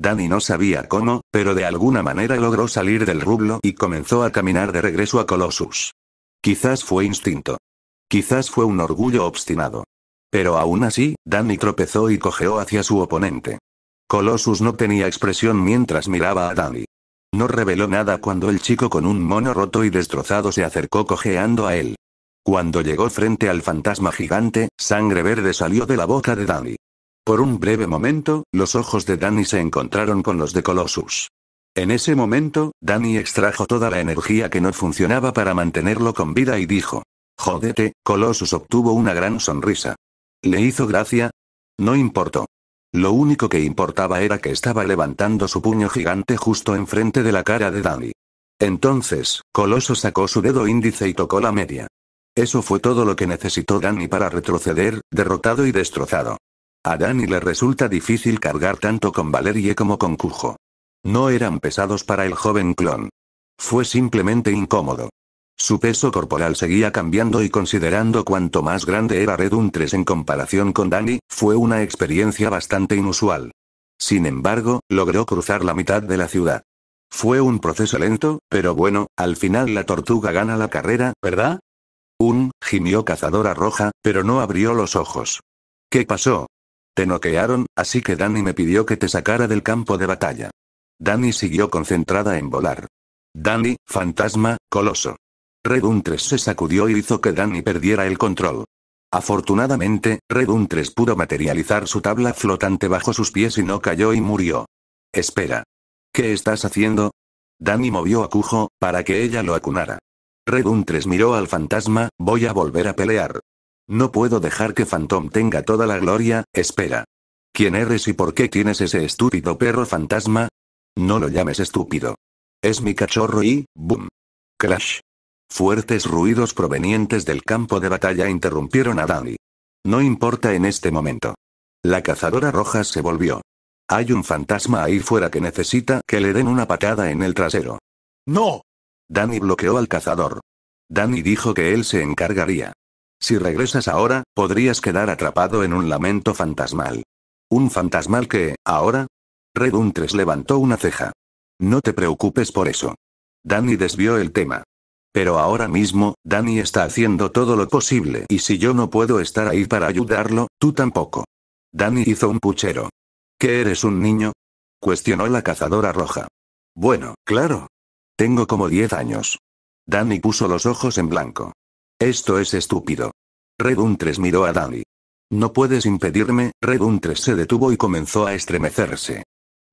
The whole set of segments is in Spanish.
Danny no sabía cómo, pero de alguna manera logró salir del rublo y comenzó a caminar de regreso a Colossus. Quizás fue instinto. Quizás fue un orgullo obstinado. Pero aún así, Danny tropezó y cojeó hacia su oponente. Colossus no tenía expresión mientras miraba a Danny. No reveló nada cuando el chico con un mono roto y destrozado se acercó cojeando a él. Cuando llegó frente al fantasma gigante, sangre verde salió de la boca de Danny. Por un breve momento, los ojos de Danny se encontraron con los de Colossus. En ese momento, Danny extrajo toda la energía que no funcionaba para mantenerlo con vida y dijo. Jódete, Colossus obtuvo una gran sonrisa. ¿Le hizo gracia? No importó. Lo único que importaba era que estaba levantando su puño gigante justo enfrente de la cara de Danny. Entonces, Colossus sacó su dedo índice y tocó la media. Eso fue todo lo que necesitó Danny para retroceder, derrotado y destrozado. A Dani le resulta difícil cargar tanto con Valerie como con Cujo. No eran pesados para el joven clon. Fue simplemente incómodo. Su peso corporal seguía cambiando y considerando cuanto más grande era Red 3 en comparación con Danny, fue una experiencia bastante inusual. Sin embargo, logró cruzar la mitad de la ciudad. Fue un proceso lento, pero bueno, al final la tortuga gana la carrera, ¿verdad? Un, gimió Cazadora Roja, pero no abrió los ojos. ¿Qué pasó? Te noquearon, así que Dani me pidió que te sacara del campo de batalla. Dani siguió concentrada en volar. Dani, fantasma, coloso. Redun 3 se sacudió y hizo que Dani perdiera el control. Afortunadamente, Redun 3 pudo materializar su tabla flotante bajo sus pies y no cayó y murió. Espera. ¿Qué estás haciendo? Dani movió a Cujo, para que ella lo acunara. Redun 3 miró al fantasma, voy a volver a pelear. No puedo dejar que Phantom tenga toda la gloria, espera. ¿Quién eres y por qué tienes ese estúpido perro fantasma? No lo llames estúpido. Es mi cachorro y, boom. Crash. Fuertes ruidos provenientes del campo de batalla interrumpieron a Danny. No importa en este momento. La cazadora roja se volvió. Hay un fantasma ahí fuera que necesita que le den una patada en el trasero. ¡No! Danny bloqueó al cazador. Danny dijo que él se encargaría. Si regresas ahora, podrías quedar atrapado en un lamento fantasmal. Un fantasmal que, ahora... Red levantó una ceja. No te preocupes por eso. Danny desvió el tema. Pero ahora mismo, Danny está haciendo todo lo posible y si yo no puedo estar ahí para ayudarlo, tú tampoco. Danny hizo un puchero. ¿Qué eres un niño? Cuestionó la cazadora roja. Bueno, claro. Tengo como 10 años. Danny puso los ojos en blanco. Esto es estúpido. Red miró a Danny. No puedes impedirme, Red se detuvo y comenzó a estremecerse.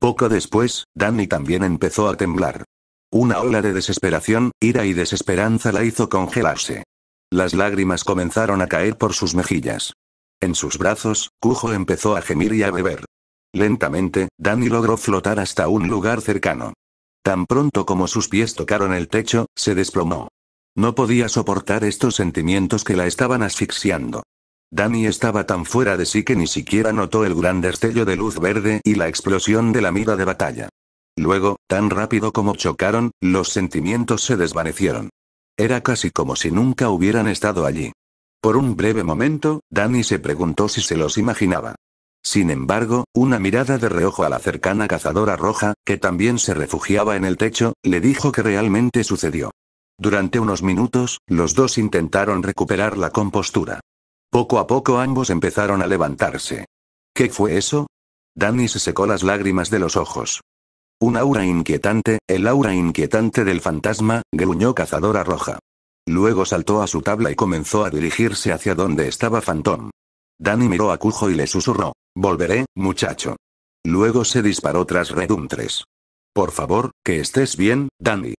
Poco después, Danny también empezó a temblar. Una ola de desesperación, ira y desesperanza la hizo congelarse. Las lágrimas comenzaron a caer por sus mejillas. En sus brazos, Cujo empezó a gemir y a beber. Lentamente, Danny logró flotar hasta un lugar cercano. Tan pronto como sus pies tocaron el techo, se desplomó. No podía soportar estos sentimientos que la estaban asfixiando. Dani estaba tan fuera de sí que ni siquiera notó el gran destello de luz verde y la explosión de la mira de batalla. Luego, tan rápido como chocaron, los sentimientos se desvanecieron. Era casi como si nunca hubieran estado allí. Por un breve momento, Dani se preguntó si se los imaginaba. Sin embargo, una mirada de reojo a la cercana cazadora roja, que también se refugiaba en el techo, le dijo que realmente sucedió. Durante unos minutos, los dos intentaron recuperar la compostura. Poco a poco ambos empezaron a levantarse. ¿Qué fue eso? Danny se secó las lágrimas de los ojos. Un aura inquietante, el aura inquietante del fantasma, gruñó Cazadora Roja. Luego saltó a su tabla y comenzó a dirigirse hacia donde estaba Phantom. Danny miró a Cujo y le susurró. Volveré, muchacho. Luego se disparó tras Redum Por favor, que estés bien, Danny.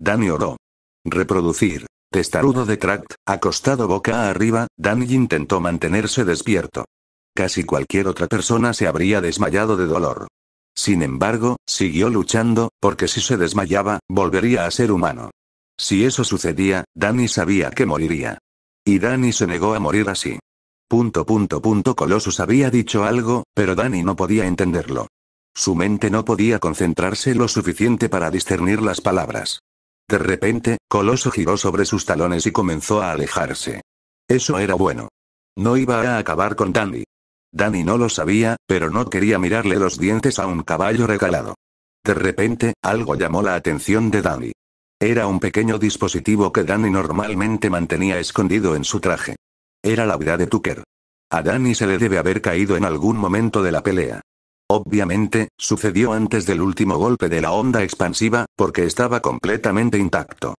Danny oró. Reproducir. Testarudo de Tract, acostado boca arriba, Danny intentó mantenerse despierto. Casi cualquier otra persona se habría desmayado de dolor. Sin embargo, siguió luchando, porque si se desmayaba, volvería a ser humano. Si eso sucedía, Danny sabía que moriría. Y Danny se negó a morir así. Punto punto punto Colossus había dicho algo, pero Danny no podía entenderlo. Su mente no podía concentrarse lo suficiente para discernir las palabras. De repente, Coloso giró sobre sus talones y comenzó a alejarse. Eso era bueno. No iba a acabar con Danny. Danny no lo sabía, pero no quería mirarle los dientes a un caballo regalado. De repente, algo llamó la atención de Danny. Era un pequeño dispositivo que Danny normalmente mantenía escondido en su traje. Era la vida de Tucker. A Danny se le debe haber caído en algún momento de la pelea. Obviamente, sucedió antes del último golpe de la onda expansiva, porque estaba completamente intacto.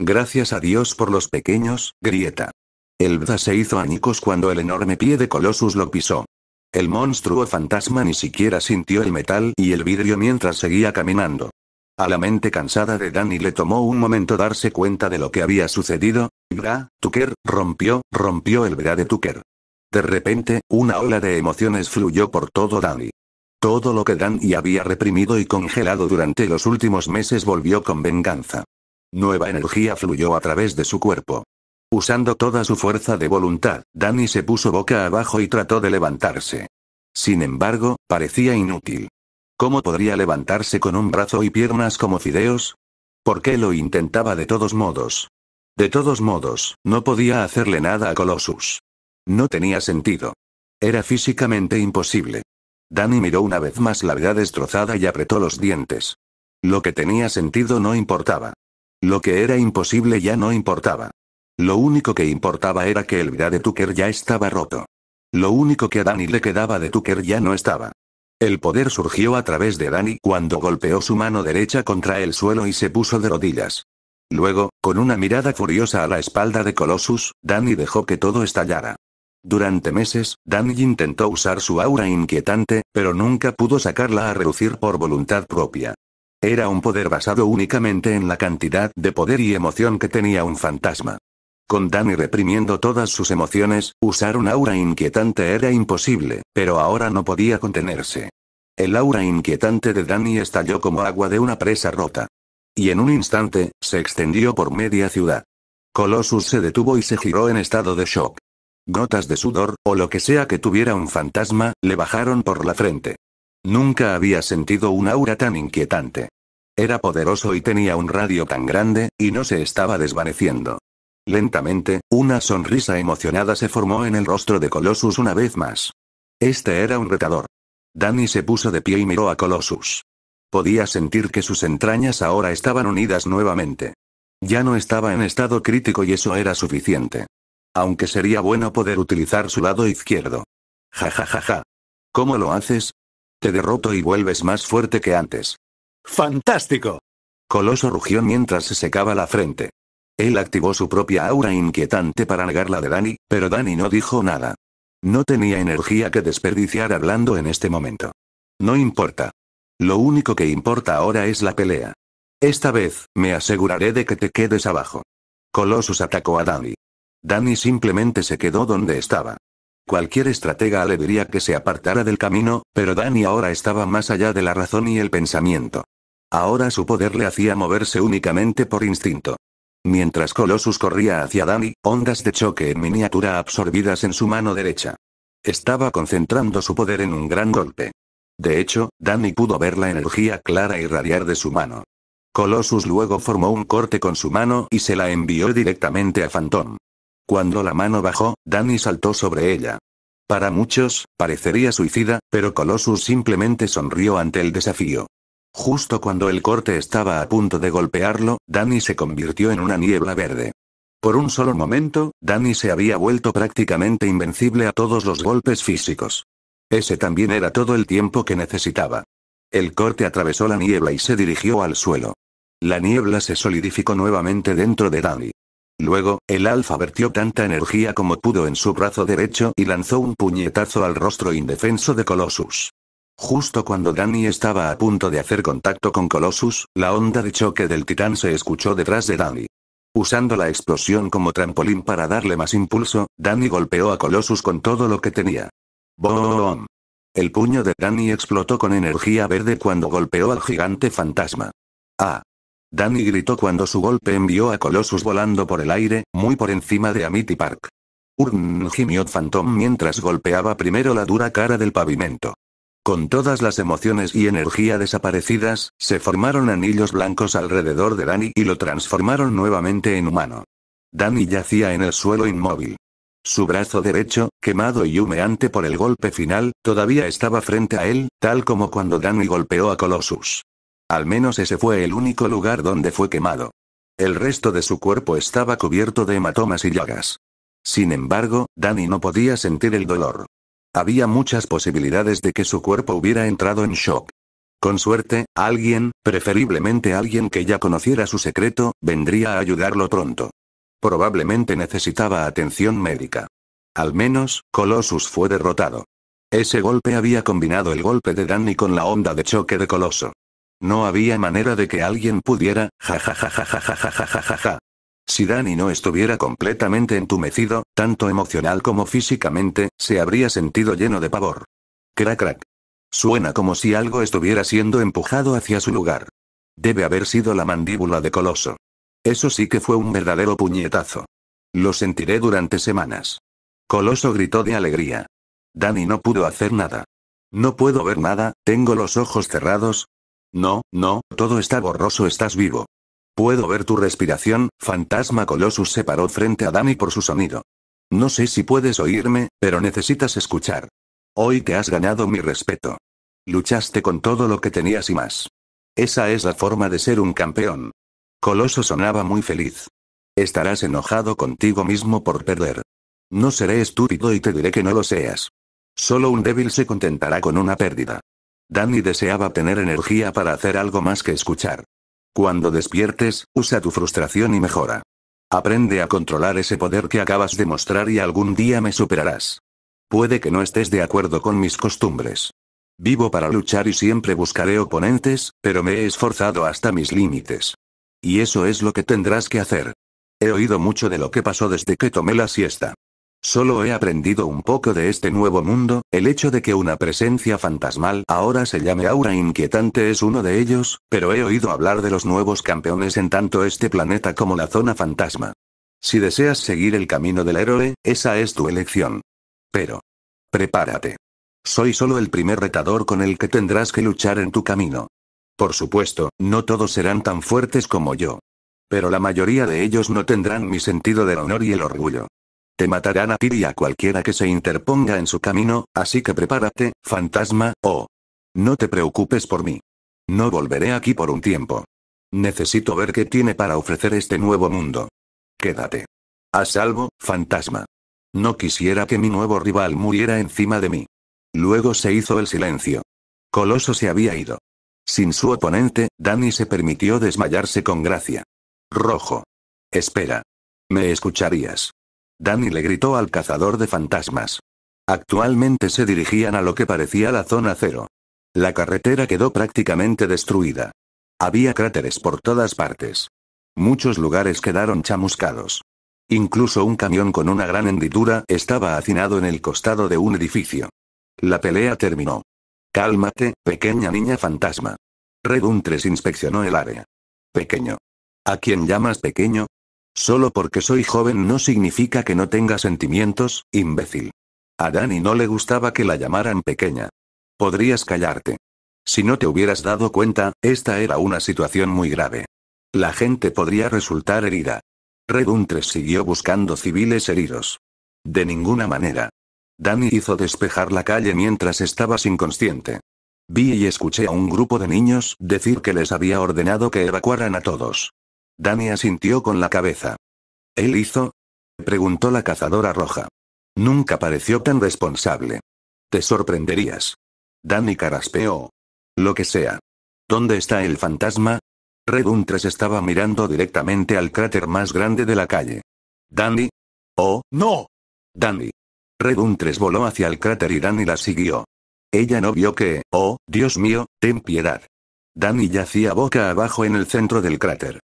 Gracias a Dios por los pequeños, grieta. El Bda se hizo añicos cuando el enorme pie de Colossus lo pisó. El monstruo fantasma ni siquiera sintió el metal y el vidrio mientras seguía caminando. A la mente cansada de Danny le tomó un momento darse cuenta de lo que había sucedido. Bra, Tucker, rompió, rompió el Bra de Tucker. De repente, una ola de emociones fluyó por todo Danny. Todo lo que Danny había reprimido y congelado durante los últimos meses volvió con venganza. Nueva energía fluyó a través de su cuerpo. Usando toda su fuerza de voluntad, Danny se puso boca abajo y trató de levantarse. Sin embargo, parecía inútil. ¿Cómo podría levantarse con un brazo y piernas como fideos? ¿Por qué lo intentaba de todos modos? De todos modos, no podía hacerle nada a Colossus. No tenía sentido. Era físicamente imposible. Danny miró una vez más la vida destrozada y apretó los dientes. Lo que tenía sentido no importaba. Lo que era imposible ya no importaba. Lo único que importaba era que el vida de Tucker ya estaba roto. Lo único que a Danny le quedaba de Tucker ya no estaba. El poder surgió a través de Danny cuando golpeó su mano derecha contra el suelo y se puso de rodillas. Luego, con una mirada furiosa a la espalda de Colossus, Danny dejó que todo estallara. Durante meses, Danny intentó usar su aura inquietante, pero nunca pudo sacarla a reducir por voluntad propia. Era un poder basado únicamente en la cantidad de poder y emoción que tenía un fantasma. Con Danny reprimiendo todas sus emociones, usar un aura inquietante era imposible, pero ahora no podía contenerse. El aura inquietante de Danny estalló como agua de una presa rota. Y en un instante, se extendió por media ciudad. Colossus se detuvo y se giró en estado de shock gotas de sudor, o lo que sea que tuviera un fantasma, le bajaron por la frente. Nunca había sentido un aura tan inquietante. Era poderoso y tenía un radio tan grande, y no se estaba desvaneciendo. Lentamente, una sonrisa emocionada se formó en el rostro de Colossus una vez más. Este era un retador. Danny se puso de pie y miró a Colossus. Podía sentir que sus entrañas ahora estaban unidas nuevamente. Ya no estaba en estado crítico y eso era suficiente. Aunque sería bueno poder utilizar su lado izquierdo. Ja ja ja ja. ¿Cómo lo haces? Te derroto y vuelves más fuerte que antes. ¡Fantástico! Coloso rugió mientras se secaba la frente. Él activó su propia aura inquietante para negarla la de Dani, pero Dani no dijo nada. No tenía energía que desperdiciar hablando en este momento. No importa. Lo único que importa ahora es la pelea. Esta vez, me aseguraré de que te quedes abajo. Colossus atacó a Dani. Danny simplemente se quedó donde estaba. Cualquier estratega le diría que se apartara del camino, pero Danny ahora estaba más allá de la razón y el pensamiento. Ahora su poder le hacía moverse únicamente por instinto. Mientras Colossus corría hacia Danny, ondas de choque en miniatura absorbidas en su mano derecha. Estaba concentrando su poder en un gran golpe. De hecho, Danny pudo ver la energía clara y irradiar de su mano. Colossus luego formó un corte con su mano y se la envió directamente a Phantom. Cuando la mano bajó, Danny saltó sobre ella. Para muchos, parecería suicida, pero Colossus simplemente sonrió ante el desafío. Justo cuando el corte estaba a punto de golpearlo, Danny se convirtió en una niebla verde. Por un solo momento, Danny se había vuelto prácticamente invencible a todos los golpes físicos. Ese también era todo el tiempo que necesitaba. El corte atravesó la niebla y se dirigió al suelo. La niebla se solidificó nuevamente dentro de Danny. Luego, el alfa vertió tanta energía como pudo en su brazo derecho y lanzó un puñetazo al rostro indefenso de Colossus. Justo cuando Danny estaba a punto de hacer contacto con Colossus, la onda de choque del titán se escuchó detrás de Danny. Usando la explosión como trampolín para darle más impulso, Danny golpeó a Colossus con todo lo que tenía. ¡Boom! El puño de Danny explotó con energía verde cuando golpeó al gigante fantasma. ¡Ah! Danny gritó cuando su golpe envió a Colossus volando por el aire, muy por encima de Amity Park. Urn gimiot Phantom mientras golpeaba primero la dura cara del pavimento. Con todas las emociones y energía desaparecidas, se formaron anillos blancos alrededor de Danny y lo transformaron nuevamente en humano. Danny yacía en el suelo inmóvil. Su brazo derecho, quemado y humeante por el golpe final, todavía estaba frente a él, tal como cuando Danny golpeó a Colossus. Al menos ese fue el único lugar donde fue quemado. El resto de su cuerpo estaba cubierto de hematomas y llagas. Sin embargo, Danny no podía sentir el dolor. Había muchas posibilidades de que su cuerpo hubiera entrado en shock. Con suerte, alguien, preferiblemente alguien que ya conociera su secreto, vendría a ayudarlo pronto. Probablemente necesitaba atención médica. Al menos, Colossus fue derrotado. Ese golpe había combinado el golpe de Danny con la onda de choque de Coloso. No había manera de que alguien pudiera, ja. Si Dani no estuviera completamente entumecido, tanto emocional como físicamente, se habría sentido lleno de pavor. Crac crac. Suena como si algo estuviera siendo empujado hacia su lugar. Debe haber sido la mandíbula de Coloso. Eso sí que fue un verdadero puñetazo. Lo sentiré durante semanas. Coloso gritó de alegría. Dani no pudo hacer nada. No puedo ver nada, tengo los ojos cerrados, no, no, todo está borroso, estás vivo. Puedo ver tu respiración, fantasma Colossus se paró frente a Dani por su sonido. No sé si puedes oírme, pero necesitas escuchar. Hoy te has ganado mi respeto. Luchaste con todo lo que tenías y más. Esa es la forma de ser un campeón. Coloso sonaba muy feliz. Estarás enojado contigo mismo por perder. No seré estúpido y te diré que no lo seas. Solo un débil se contentará con una pérdida. Danny deseaba tener energía para hacer algo más que escuchar. Cuando despiertes, usa tu frustración y mejora. Aprende a controlar ese poder que acabas de mostrar y algún día me superarás. Puede que no estés de acuerdo con mis costumbres. Vivo para luchar y siempre buscaré oponentes, pero me he esforzado hasta mis límites. Y eso es lo que tendrás que hacer. He oído mucho de lo que pasó desde que tomé la siesta. Solo he aprendido un poco de este nuevo mundo, el hecho de que una presencia fantasmal ahora se llame aura inquietante es uno de ellos, pero he oído hablar de los nuevos campeones en tanto este planeta como la zona fantasma. Si deseas seguir el camino del héroe, esa es tu elección. Pero. Prepárate. Soy solo el primer retador con el que tendrás que luchar en tu camino. Por supuesto, no todos serán tan fuertes como yo. Pero la mayoría de ellos no tendrán mi sentido del honor y el orgullo. Te matarán a ti y a cualquiera que se interponga en su camino, así que prepárate, fantasma, o... Oh. No te preocupes por mí. No volveré aquí por un tiempo. Necesito ver qué tiene para ofrecer este nuevo mundo. Quédate. A salvo, fantasma. No quisiera que mi nuevo rival muriera encima de mí. Luego se hizo el silencio. Coloso se había ido. Sin su oponente, Danny se permitió desmayarse con gracia. Rojo. Espera. Me escucharías. Danny le gritó al cazador de fantasmas. Actualmente se dirigían a lo que parecía la zona cero. La carretera quedó prácticamente destruida. Había cráteres por todas partes. Muchos lugares quedaron chamuscados. Incluso un camión con una gran hendidura estaba hacinado en el costado de un edificio. La pelea terminó. Cálmate, pequeña niña fantasma. 3 inspeccionó el área. Pequeño. ¿A quién llamas pequeño? Solo porque soy joven no significa que no tenga sentimientos, imbécil. A Dani no le gustaba que la llamaran pequeña. Podrías callarte. Si no te hubieras dado cuenta, esta era una situación muy grave. La gente podría resultar herida. Reduntres siguió buscando civiles heridos. De ninguna manera. Dani hizo despejar la calle mientras estabas inconsciente. Vi y escuché a un grupo de niños decir que les había ordenado que evacuaran a todos. Danny asintió con la cabeza. ¿Él hizo? preguntó la cazadora roja. Nunca pareció tan responsable. Te sorprenderías. Dani caraspeó. Lo que sea. ¿Dónde está el fantasma? Red 3 estaba mirando directamente al cráter más grande de la calle. ¿Danny? Oh, no. Dani. Red 3 voló hacia el cráter y Dani la siguió. Ella no vio que, oh, Dios mío, ten piedad. Dani yacía boca abajo en el centro del cráter.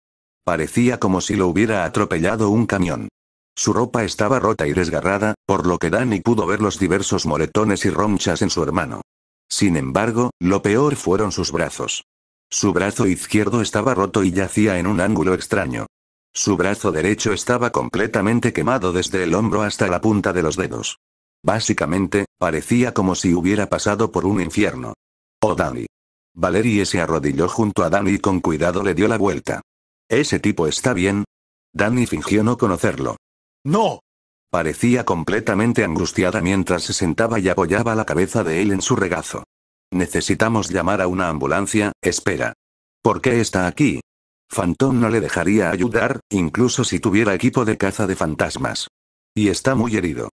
Parecía como si lo hubiera atropellado un camión. Su ropa estaba rota y desgarrada, por lo que Danny pudo ver los diversos moretones y ronchas en su hermano. Sin embargo, lo peor fueron sus brazos. Su brazo izquierdo estaba roto y yacía en un ángulo extraño. Su brazo derecho estaba completamente quemado desde el hombro hasta la punta de los dedos. Básicamente, parecía como si hubiera pasado por un infierno. Oh Danny. Valerie se arrodilló junto a Danny y con cuidado le dio la vuelta. ¿Ese tipo está bien? Danny fingió no conocerlo. ¡No! Parecía completamente angustiada mientras se sentaba y apoyaba la cabeza de él en su regazo. Necesitamos llamar a una ambulancia, espera. ¿Por qué está aquí? Phantom no le dejaría ayudar, incluso si tuviera equipo de caza de fantasmas. Y está muy herido.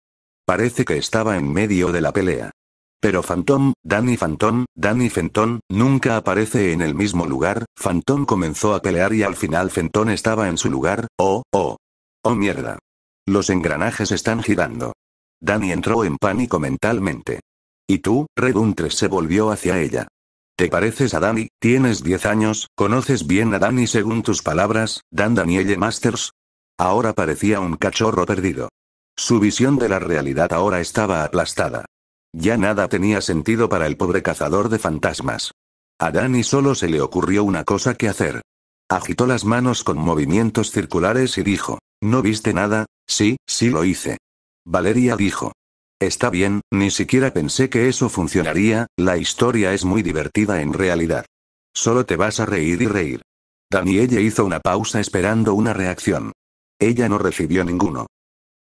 Parece que estaba en medio de la pelea. Pero Fantom, Danny Fantom, Danny Fenton, nunca aparece en el mismo lugar, Fantom comenzó a pelear y al final Fenton estaba en su lugar, oh, oh. Oh mierda. Los engranajes están girando. Danny entró en pánico mentalmente. Y tú, reduntres se volvió hacia ella. Te pareces a Danny, tienes 10 años, conoces bien a Danny según tus palabras, Dan Danielle Masters. Ahora parecía un cachorro perdido. Su visión de la realidad ahora estaba aplastada. Ya nada tenía sentido para el pobre cazador de fantasmas. A Dani solo se le ocurrió una cosa que hacer. Agitó las manos con movimientos circulares y dijo, ¿no viste nada? Sí, sí lo hice. Valeria dijo, Está bien, ni siquiera pensé que eso funcionaría, la historia es muy divertida en realidad. Solo te vas a reír y reír. Danielle hizo una pausa esperando una reacción. Ella no recibió ninguno.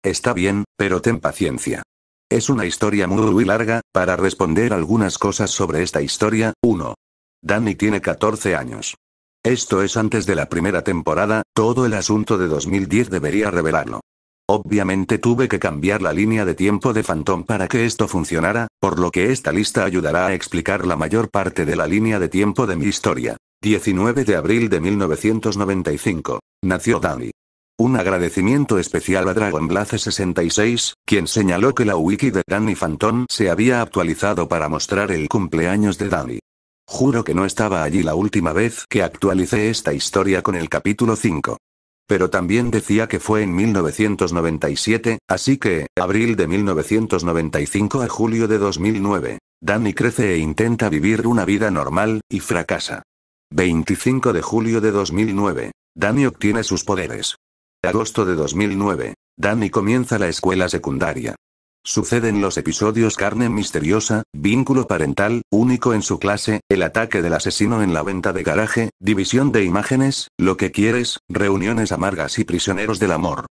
Está bien, pero ten paciencia. Es una historia muy larga, para responder algunas cosas sobre esta historia, 1. Danny tiene 14 años. Esto es antes de la primera temporada, todo el asunto de 2010 debería revelarlo. Obviamente tuve que cambiar la línea de tiempo de Phantom para que esto funcionara, por lo que esta lista ayudará a explicar la mayor parte de la línea de tiempo de mi historia. 19 de abril de 1995. Nació Danny. Un agradecimiento especial a DragonBlaze66, quien señaló que la wiki de Danny Phantom se había actualizado para mostrar el cumpleaños de Danny. Juro que no estaba allí la última vez que actualicé esta historia con el capítulo 5. Pero también decía que fue en 1997, así que, abril de 1995 a julio de 2009, Danny crece e intenta vivir una vida normal, y fracasa. 25 de julio de 2009, Danny obtiene sus poderes. Agosto de 2009. Danny comienza la escuela secundaria. Suceden los episodios Carne Misteriosa, Vínculo Parental, Único en su clase, El ataque del asesino en la venta de garaje, División de imágenes, Lo que quieres, Reuniones amargas y Prisioneros del Amor.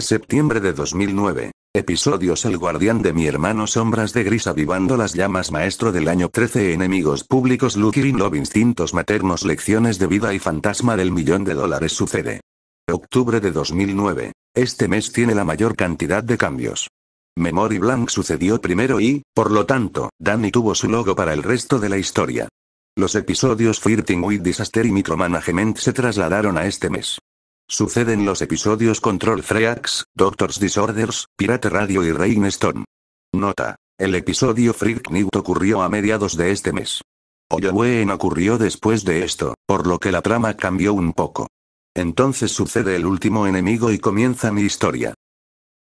Septiembre de 2009. Episodios El guardián de mi hermano Sombras de Gris avivando las llamas Maestro del año 13 Enemigos públicos y Love Instintos maternos Lecciones de vida y Fantasma del millón de dólares sucede. Octubre de 2009. Este mes tiene la mayor cantidad de cambios. Memory Blank sucedió primero y, por lo tanto, Danny tuvo su logo para el resto de la historia. Los episodios Flirting with Disaster y Micromanagement se trasladaron a este mes. Suceden los episodios Control Freaks, Doctors Disorders, Pirate Radio y Rain Stone. Nota. El episodio Freak Newt ocurrió a mediados de este mes. en ocurrió después de esto, por lo que la trama cambió un poco. Entonces sucede el último enemigo y comienza mi historia.